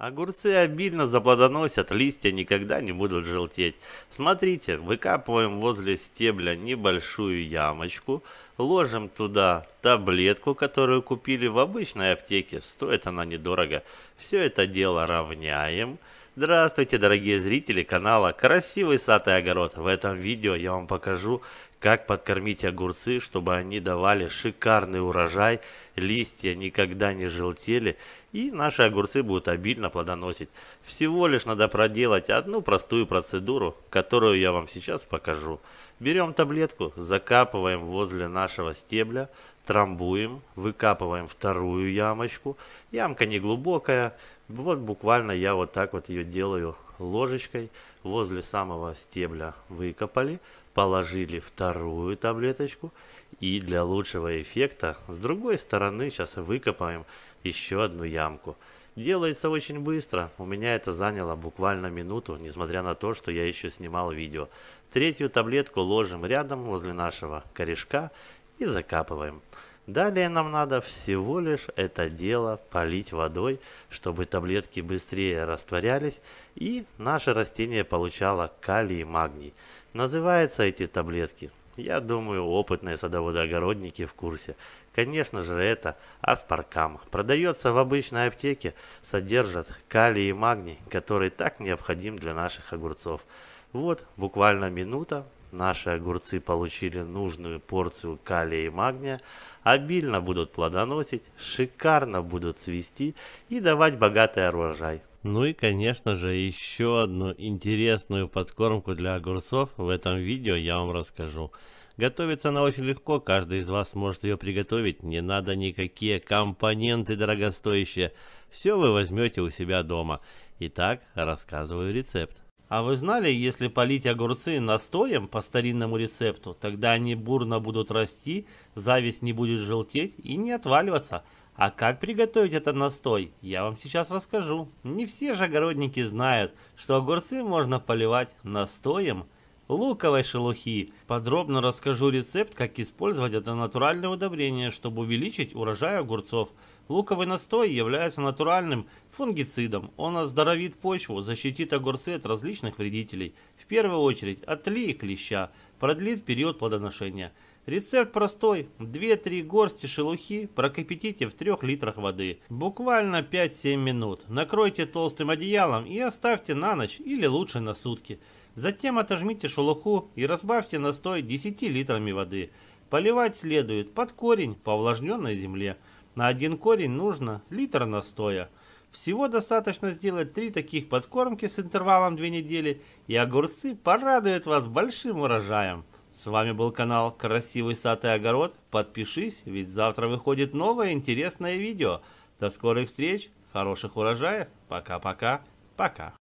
Огурцы обильно заплодоносят, листья никогда не будут желтеть. Смотрите, выкапываем возле стебля небольшую ямочку, ложим туда таблетку, которую купили в обычной аптеке, стоит она недорого. Все это дело равняем. Здравствуйте, дорогие зрители канала «Красивый сад и огород». В этом видео я вам покажу, как подкормить огурцы, чтобы они давали шикарный урожай, листья никогда не желтели, и наши огурцы будут обильно плодоносить. Всего лишь надо проделать одну простую процедуру, которую я вам сейчас покажу. Берем таблетку, закапываем возле нашего стебля, трамбуем, выкапываем вторую ямочку. Ямка не глубокая, вот буквально я вот так вот ее делаю ложечкой возле самого стебля выкопали, положили вторую таблеточку и для лучшего эффекта с другой стороны сейчас выкопаем еще одну ямку. Делается очень быстро, у меня это заняло буквально минуту, несмотря на то, что я еще снимал видео. Третью таблетку ложим рядом возле нашего корешка и закапываем. Далее нам надо всего лишь это дело полить водой, чтобы таблетки быстрее растворялись и наше растение получало калий и магний. Называются эти таблетки, я думаю, опытные садоводы-огородники в курсе. Конечно же это аспаркам. Продается в обычной аптеке, содержит калий и магний, который так необходим для наших огурцов. Вот буквально минута, Наши огурцы получили нужную порцию калия и магния, обильно будут плодоносить, шикарно будут цвести и давать богатый урожай. Ну и, конечно же, еще одну интересную подкормку для огурцов в этом видео я вам расскажу. Готовится она очень легко, каждый из вас может ее приготовить, не надо никакие компоненты дорогостоящие. Все вы возьмете у себя дома. Итак, рассказываю рецепт. А вы знали, если полить огурцы настоем по старинному рецепту, тогда они бурно будут расти, зависть не будет желтеть и не отваливаться. А как приготовить этот настой, я вам сейчас расскажу. Не все же огородники знают, что огурцы можно поливать настоем луковой шелухи. Подробно расскажу рецепт, как использовать это натуральное удобрение, чтобы увеличить урожай огурцов. Луковый настой является натуральным фунгицидом. Он оздоровит почву, защитит огурцы от различных вредителей. В первую очередь от ли и клеща. Продлит период плодоношения. Рецепт простой. 2-3 горсти шелухи прокипятите в 3 литрах воды. Буквально 5-7 минут. Накройте толстым одеялом и оставьте на ночь или лучше на сутки. Затем отожмите шелуху и разбавьте настой 10 литрами воды. Поливать следует под корень по увлажненной земле. На один корень нужно литр настоя. Всего достаточно сделать три таких подкормки с интервалом две недели, и огурцы порадуют вас большим урожаем. С вами был канал Красивый сад и огород. Подпишись, ведь завтра выходит новое интересное видео. До скорых встреч, хороших урожаев, пока-пока, пока. -пока, пока.